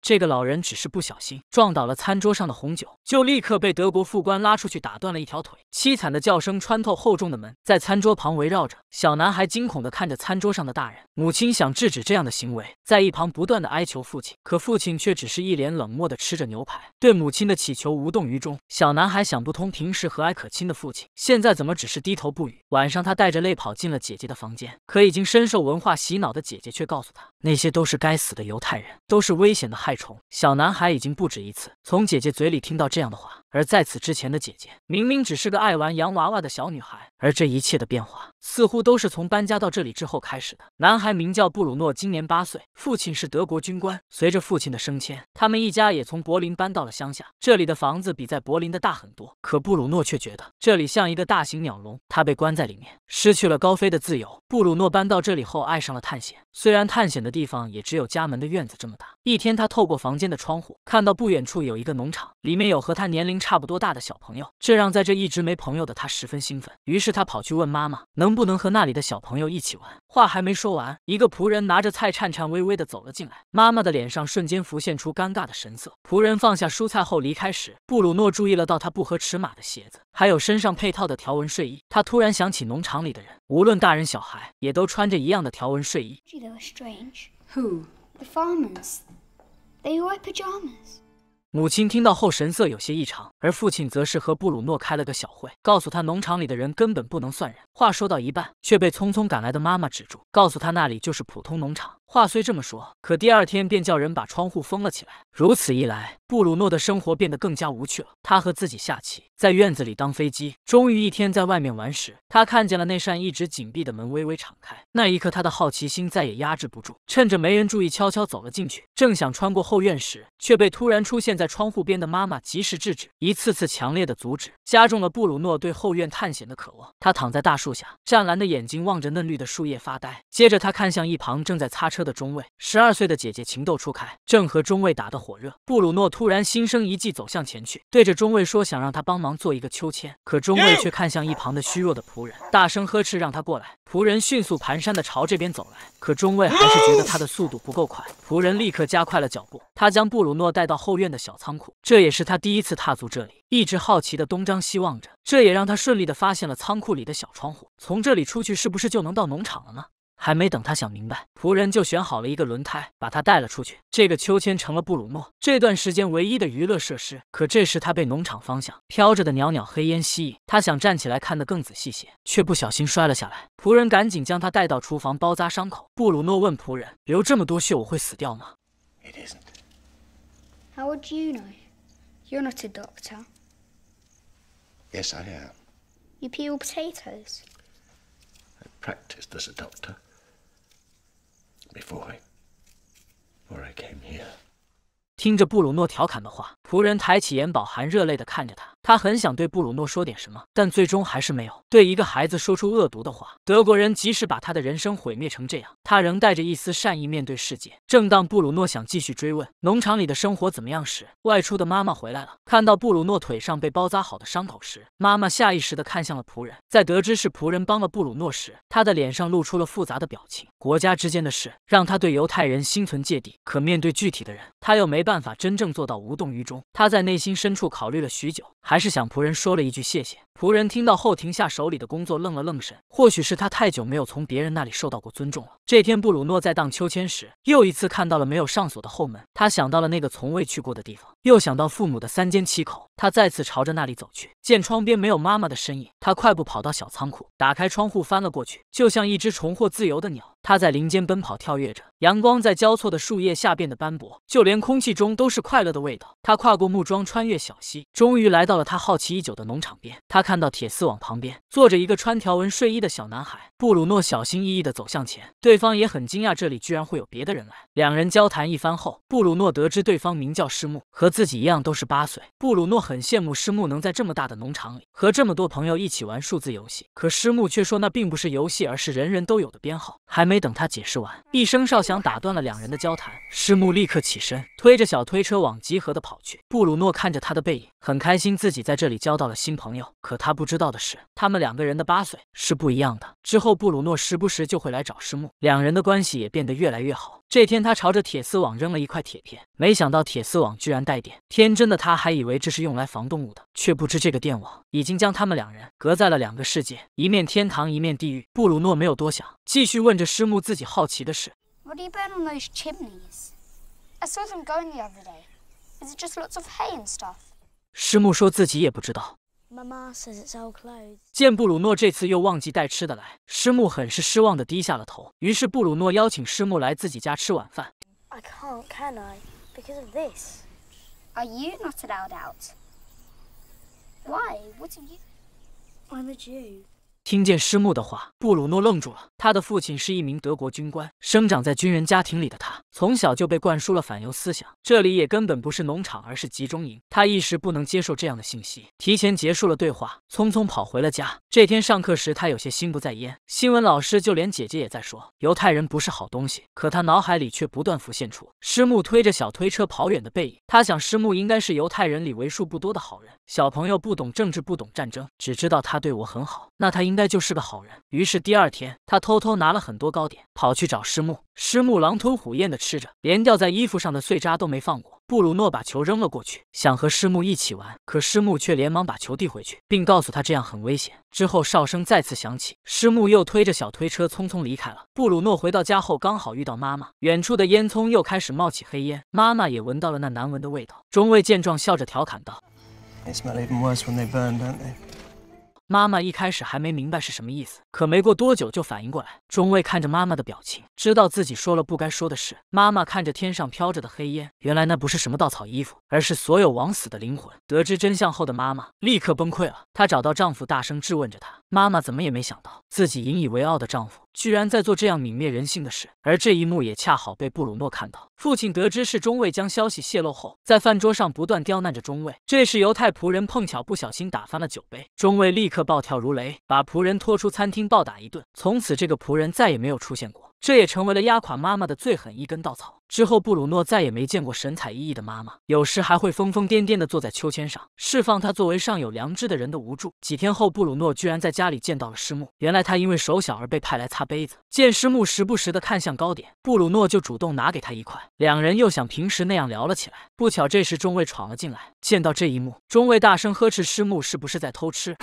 这个老人只是不小心撞倒了餐桌上的红酒，就立刻被德国副官拉出去打断了一条腿。凄惨的叫声穿透厚重的门，在餐桌旁围绕着。小男孩惊恐地看着餐桌上的大人，母亲想制止这样的行为，在一旁不断的哀求父亲，可父亲却只是一脸冷漠的吃着牛排，对母亲的乞求无动于衷。小男孩想不通，平时和蔼可亲的父亲现在怎么只是低头不语？晚上，他带着泪跑进了姐姐的房间，可已经深受文化洗脑的姐姐却告诉他，那些都是该死的犹太人，都是危险的孩。害虫，小男孩已经不止一次。从姐姐嘴里听到这样的话，而在此之前的姐姐明明只是个爱玩洋娃娃的小女孩，而这一切的变化似乎都是从搬家到这里之后开始的。男孩名叫布鲁诺，今年八岁，父亲是德国军官。随着父亲的升迁，他们一家也从柏林搬到了乡下。这里的房子比在柏林的大很多，可布鲁诺却觉得这里像一个大型鸟笼，他被关在里面，失去了高飞的自由。布鲁诺搬到这里后，爱上了探险，虽然探险的地方也只有家门的院子这么大。一天，他透过房间的窗户，看到不远处有。一个农场里面有和他年龄差不多大的小朋友，这让在这一直没朋友的他十分兴奋。于是他跑去问妈妈，能不能和那里的小朋友一起玩？话还没说完，一个仆人拿着菜颤颤巍巍的走了进来，妈妈的脸上瞬间浮现出尴尬的神色。仆人放下蔬菜后离开时，布鲁诺注意了到他不合尺码的鞋子，还有身上配套的条纹睡衣。他突然想起农场里的人，无论大人小孩，也都穿着一样的条纹睡衣。母亲听到后神色有些异常，而父亲则是和布鲁诺开了个小会，告诉他农场里的人根本不能算人。话说到一半，却被匆匆赶来的妈妈止住，告诉他那里就是普通农场。话虽这么说，可第二天便叫人把窗户封了起来。如此一来，布鲁诺的生活变得更加无趣了。他和自己下棋，在院子里当飞机。终于一天，在外面玩时，他看见了那扇一直紧闭的门微微敞开。那一刻，他的好奇心再也压制不住，趁着没人注意，悄悄走了进去。正想穿过后院时，却被突然出现在窗户边的妈妈及时制止。一次次强烈的阻止，加重了布鲁诺对后院探险的渴望。他躺在大树下，湛蓝的眼睛望着嫩绿的树叶发呆。接着，他看向一旁正在擦车。车的中尉，十二岁的姐姐情窦初开，正和中尉打得火热。布鲁诺突然心生一计，走向前去，对着中尉说：“想让他帮忙做一个秋千。”可中尉却看向一旁的虚弱的仆人，大声呵斥让他过来。仆人迅速蹒跚的朝这边走来，可中尉还是觉得他的速度不够快，仆人立刻加快了脚步。他将布鲁诺带到后院的小仓库，这也是他第一次踏足这里，一直好奇的东张西望着，这也让他顺利的发现了仓库里的小窗户，从这里出去是不是就能到农场了呢？还没等他想明白，仆人就选好了一个轮胎，把他带了出去。这个秋千成了布鲁诺这段时间唯一的娱乐设施。可这时他被农场方向飘着的袅袅黑烟吸引，他想站起来看得更仔细些，却不小心摔了下来。仆人赶紧将他带到厨房包扎伤口。布鲁诺问仆人：“流这么多血，我会死掉吗？”“It isn't. How would you know? You're not a doctor. Yes, I am. You peel potatoes. I practiced as a doctor.” before I before I came here. 听着布鲁诺调侃的话，仆人抬起眼，饱含热泪的看着他。他很想对布鲁诺说点什么，但最终还是没有对一个孩子说出恶毒的话。德国人即使把他的人生毁灭成这样，他仍带着一丝善意面对世界。正当布鲁诺想继续追问农场里的生活怎么样时，外出的妈妈回来了。看到布鲁诺腿上被包扎好的伤口时，妈妈下意识的看向了仆人。在得知是仆人帮了布鲁诺时，他的脸上露出了复杂的表情。国家之间的事让他对犹太人心存芥蒂，可面对具体的人。他又没办法真正做到无动于衷。他在内心深处考虑了许久，还是向仆人说了一句谢谢。仆人听到后停下手里的工作，愣了愣神。或许是他太久没有从别人那里受到过尊重了。这天，布鲁诺在荡秋千时，又一次看到了没有上锁的后门。他想到了那个从未去过的地方，又想到父母的三缄其口。他再次朝着那里走去。见窗边没有妈妈的身影，他快步跑到小仓库，打开窗户，翻了过去，就像一只重获自由的鸟。他在林间奔跑跳跃着，阳光在交错的树叶下变得斑驳，就连空气中都是快乐的味道。他跨过木桩，穿越小溪，终于来到了他好奇已久的农场边。他看到铁丝网旁边坐着一个穿条纹睡衣的小男孩。布鲁诺小心翼翼地走向前，对方也很惊讶，这里居然会有别的人来。两人交谈一番后，布鲁诺得知对方名叫师木，和自己一样都是八岁。布鲁诺很羡慕师木能在这么大的农场里和这么多朋友一起玩数字游戏，可师木却说那并不是游戏，而是人人都有的编号。还没等他解释完，一声哨响打断了两人的交谈。师木立刻起身，推着小推车往集合的跑去。布鲁诺看着他的背影，很开心自己在这里交到了新朋友。可他不知道的是，他们两个人的八岁是不一样的。之后。后布鲁诺时不时就会来找师母，两人的关系也变得越来越好。这天，他朝着铁丝网扔了一块铁片，没想到铁丝网居然带电。天真的他还以为这是用来防动物的，却不知这个电网已经将他们两人隔在了两个世界，一面天堂，一面地狱。布鲁诺没有多想，继续问着师母自己好奇的事。师母说自己也不知道。Mama says it's old clothes. 见布鲁诺这次又忘记带吃的来，师木很是失望的低下了头。于是布鲁诺邀请师木来自己家吃晚饭。I can't, can I? Because of this. Are you not allowed out? Why? What are you? I'm a Jew. 听见师木的话，布鲁诺愣住了。他的父亲是一名德国军官，生长在军人家庭里的他，从小就被灌输了反犹思想。这里也根本不是农场，而是集中营。他一时不能接受这样的信息，提前结束了对话，匆匆跑回了家。这天上课时，他有些心不在焉。新闻老师就连姐姐也在说犹太人不是好东西，可他脑海里却不断浮现出师木推着小推车跑远的背影。他想，师木应该是犹太人里为数不多的好人。小朋友不懂政治，不懂战争，只知道他对我很好，那他应该就是个好人。于是第二天，他偷偷拿了很多糕点，跑去找师木。师木狼吞虎咽地吃着，连掉在衣服上的碎渣都没放过。布鲁诺把球扔了过去，想和师木一起玩，可师木却连忙把球递回去，并告诉他这样很危险。之后哨声再次响起，师木又推着小推车匆匆离开了。布鲁诺回到家后，刚好遇到妈妈。远处的烟囱又开始冒起黑烟，妈妈也闻到了那难闻的味道。中尉见状，笑着调侃道。妈妈一开始还没明白是什么意思，可没过多久就反应过来。中尉看着妈妈的表情，知道自己说了不该说的事。妈妈看着天上飘着的黑烟，原来那不是什么稻草衣服，而是所有枉死的灵魂。得知真相后的妈妈立刻崩溃了，她找到丈夫，大声质问着他。妈妈怎么也没想到，自己引以为傲的丈夫，居然在做这样泯灭人性的事。而这一幕也恰好被布鲁诺看到。父亲得知是中尉将消息泄露后，在饭桌上不断刁难着中尉。这时，犹太仆人碰巧不小心打翻了酒杯，中尉立刻暴跳如雷，把仆人拖出餐厅暴打一顿。从此，这个仆人再也没有出现过。这也成为了压垮妈妈的最狠一根稻草。之后，布鲁诺再也没见过神采奕奕的妈妈，有时还会疯疯癫癫地坐在秋千上，释放他作为尚有良知的人的无助。几天后，布鲁诺居然在家里见到了师木。原来他因为手小而被派来擦杯子。见师木时不时地看向糕点，布鲁诺就主动拿给他一块。两人又像平时那样聊了起来。不巧，这时中尉闯了进来，见到这一幕，中尉大声呵斥师木：“是不是在偷吃？”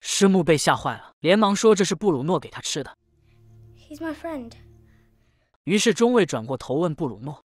师木被吓坏了，连忙说：“这是布鲁诺给他吃的。” He's friend. my 于是中尉转过头问布鲁诺。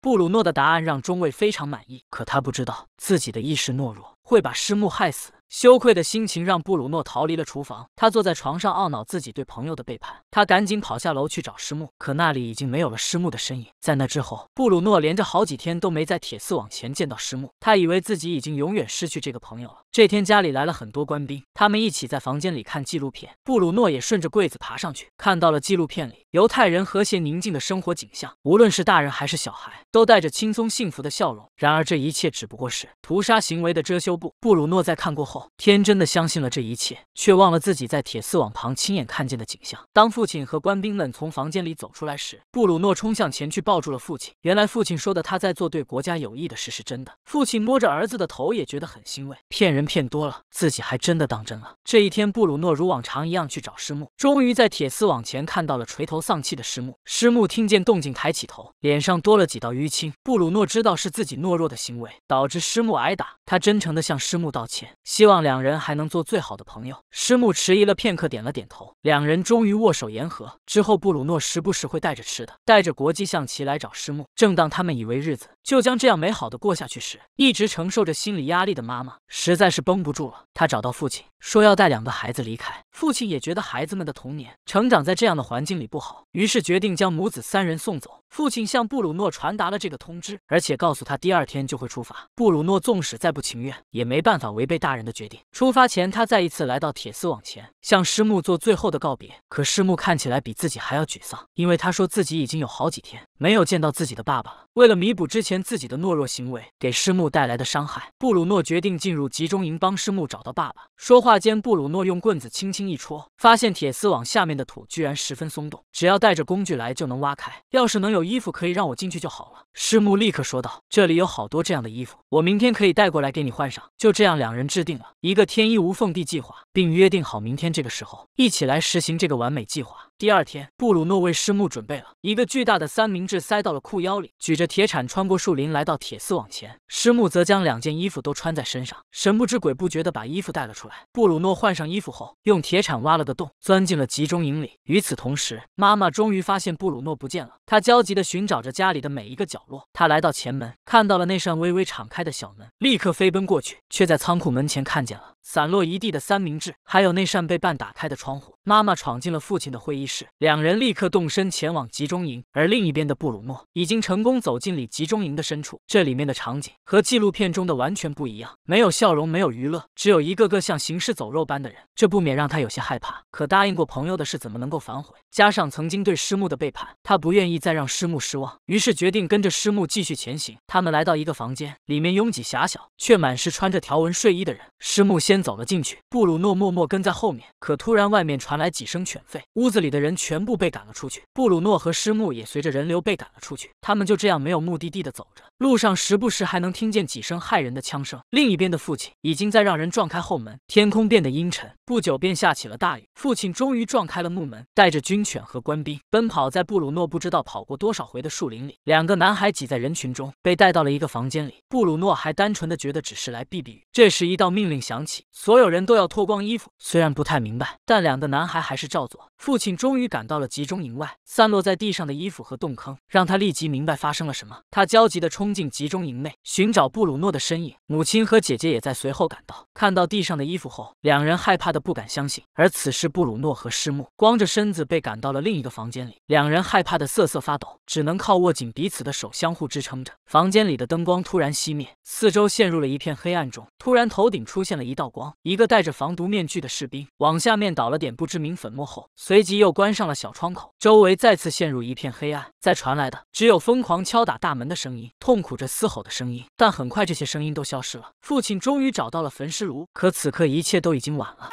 布鲁诺的答案让中尉非常满意，可他不知道自己的一时懦弱会把师木害死。羞愧的心情让布鲁诺逃离了厨房，他坐在床上懊恼自己对朋友的背叛。他赶紧跑下楼去找师木，可那里已经没有了师木的身影。在那之后，布鲁诺连着好几天都没在铁丝网前见到师木，他以为自己已经永远失去这个朋友了。这天家里来了很多官兵，他们一起在房间里看纪录片。布鲁诺也顺着柜子爬上去，看到了纪录片里犹太人和谐宁静的生活景象，无论是大人还是小孩，都带着轻松幸福的笑容。然而这一切只不过是屠杀行为的遮羞布。布鲁诺在看过后。天真的相信了这一切，却忘了自己在铁丝网旁亲眼看见的景象。当父亲和官兵们从房间里走出来时，布鲁诺冲向前去抱住了父亲。原来父亲说的他在做对国家有益的事是真的。父亲摸着儿子的头，也觉得很欣慰。骗人骗多了，自己还真的当真了。这一天，布鲁诺如往常一样去找师母，终于在铁丝网前看到了垂头丧气的师母。师母听见动静，抬起头，脸上多了几道淤青。布鲁诺知道是自己懦弱的行为导致师母挨打。他真诚地向师木道歉，希望两人还能做最好的朋友。师木迟疑了片刻，点了点头。两人终于握手言和。之后，布鲁诺时不时会带着吃的，带着国际象棋来找师木。正当他们以为日子就将这样美好的过下去时，一直承受着心理压力的妈妈实在是绷不住了。他找到父亲，说要带两个孩子离开。父亲也觉得孩子们的童年成长在这样的环境里不好，于是决定将母子三人送走。父亲向布鲁诺传达了这个通知，而且告诉他第二天就会出发。布鲁诺纵使再不情愿，也没办法违背大人的决定。出发前，他再一次来到铁丝网前，向师母做最后的告别。可师母看起来比自己还要沮丧，因为他说自己已经有好几天没有见到自己的爸爸了。为了弥补之前自己的懦弱行为给师木带来的伤害，布鲁诺决定进入集中营帮师木找到爸爸。说话间，布鲁诺用棍子轻轻一戳，发现铁丝网下面的土居然十分松动，只要带着工具来就能挖开。要是能有衣服可以让我进去就好了。师木立刻说道：“这里有好多这样的衣服，我明天可以带过来给你换上。”就这样，两人制定了一个天衣无缝地计划，并约定好明天这个时候一起来实行这个完美计划。第二天，布鲁诺为师木准备了一个巨大的三明治，塞到了裤腰里，举着铁铲穿过树林，来到铁丝网前。师木则将两件衣服都穿在身上，神不知鬼不觉地把衣服带了出来。布鲁诺换上衣服后，用铁铲挖了个洞，钻进了集中营里。与此同时，妈妈终于发现布鲁诺不见了，她焦急地寻找着家里的每一个角落。她来到前门，看到了那扇微微敞开的小门，立刻飞奔过去，却在仓库门前看见了。散落一地的三明治，还有那扇被半打开的窗户。妈妈闯进了父亲的会议室，两人立刻动身前往集中营。而另一边的布鲁诺已经成功走进里集中营的深处。这里面的场景和纪录片中的完全不一样，没有笑容，没有娱乐，只有一个个像行尸走肉般的人。这不免让他有些害怕。可答应过朋友的事，怎么能够反悔？加上曾经对师木的背叛，他不愿意再让师木失望，于是决定跟着师木继续前行。他们来到一个房间，里面拥挤狭小，却满是穿着条纹睡衣的人。师木先。先走了进去，布鲁诺默默跟在后面。可突然，外面传来几声犬吠，屋子里的人全部被赶了出去。布鲁诺和施木也随着人流被赶了出去。他们就这样没有目的地的走着，路上时不时还能听见几声骇人的枪声。另一边的父亲已经在让人撞开后门，天空变得阴沉，不久便下起了大雨。父亲终于撞开了木门，带着军犬和官兵奔跑在布鲁诺不知道跑过多少回的树林里。两个男孩挤在人群中，被带到了一个房间里。布鲁诺还单纯的觉得只是来避避雨。这时，一道命令响起。所有人都要脱光衣服，虽然不太明白，但两个男孩还是照做。父亲终于赶到了集中营外，散落在地上的衣服和洞坑让他立即明白发生了什么。他焦急地冲进集中营内寻找布鲁诺的身影。母亲和姐姐也在随后赶到，看到地上的衣服后，两人害怕得不敢相信。而此时，布鲁诺和施木光着身子被赶到了另一个房间里，两人害怕得瑟瑟发抖，只能靠握紧彼此的手相互支撑着。房间里的灯光突然熄灭，四周陷入了一片黑暗中。突然，头顶出现了一道。光一个戴着防毒面具的士兵往下面倒了点不知名粉末后，随即又关上了小窗口，周围再次陷入一片黑暗。再传来的只有疯狂敲打大门的声音、痛苦着嘶吼的声音，但很快这些声音都消失了。父亲终于找到了焚尸炉，可此刻一切都已经晚了。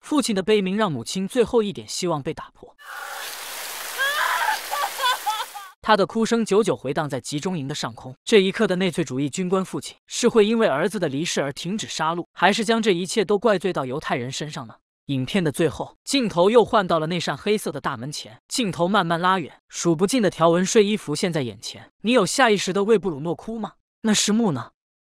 父亲的悲鸣让母亲最后一点希望被打破。他的哭声久久回荡在集中营的上空。这一刻的纳粹主义军官父亲是会因为儿子的离世而停止杀戮，还是将这一切都怪罪到犹太人身上呢？影片的最后，镜头又换到了那扇黑色的大门前，镜头慢慢拉远，数不尽的条纹睡衣浮现在眼前。你有下意识的为布鲁诺哭吗？那是穆呢？